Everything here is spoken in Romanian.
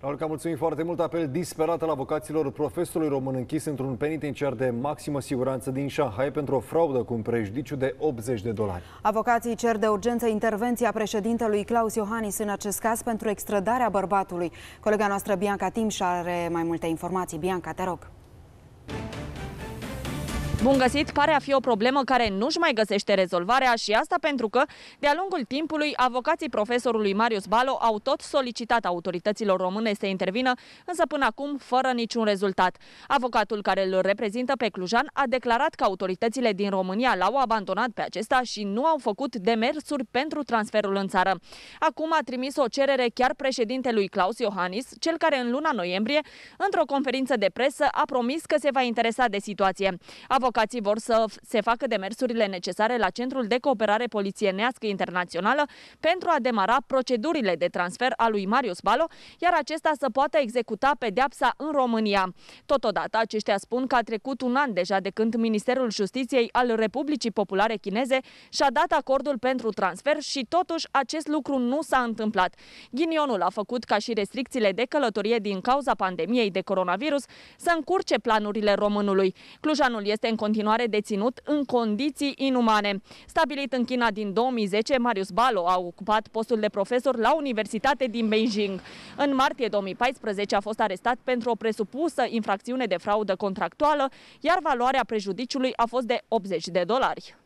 Raluca, mulțumim foarte mult. Apel disperat al avocaților profesorului român închis într-un penitenciar de maximă siguranță din Shanghai pentru o fraudă cu un prejudiciu de 80 de dolari. Avocații cer de urgență intervenția președintelui Claus Iohannis în acest caz pentru extradarea bărbatului. Colega noastră Bianca Timș are mai multe informații. Bianca, te rog. Bun găsit pare a fi o problemă care nu-și mai găsește rezolvarea și asta pentru că, de-a lungul timpului, avocații profesorului Marius Balo au tot solicitat autorităților române să intervină, însă până acum fără niciun rezultat. Avocatul care îl reprezintă pe Clujan a declarat că autoritățile din România l-au abandonat pe acesta și nu au făcut demersuri pentru transferul în țară. Acum a trimis o cerere chiar președintelui Claus Iohannis, cel care în luna noiembrie, într-o conferință de presă, a promis că se va interesa de situație. Avocatul avocații vor să se facă demersurile necesare la Centrul de Cooperare Polițienească Internațională pentru a demara procedurile de transfer a lui Marius Balo, iar acesta să poată executa pedeapsa în România. Totodată, aceștia spun că a trecut un an deja de când Ministerul Justiției al Republicii Populare Chineze și-a dat acordul pentru transfer și totuși acest lucru nu s-a întâmplat. Ghinionul a făcut ca și restricțiile de călătorie din cauza pandemiei de coronavirus să încurce planurile românului. Clujanul este în continuare deținut în condiții inumane. Stabilit în China din 2010, Marius Balo a ocupat postul de profesor la Universitate din Beijing. În martie 2014 a fost arestat pentru o presupusă infracțiune de fraudă contractuală, iar valoarea prejudiciului a fost de 80 de dolari.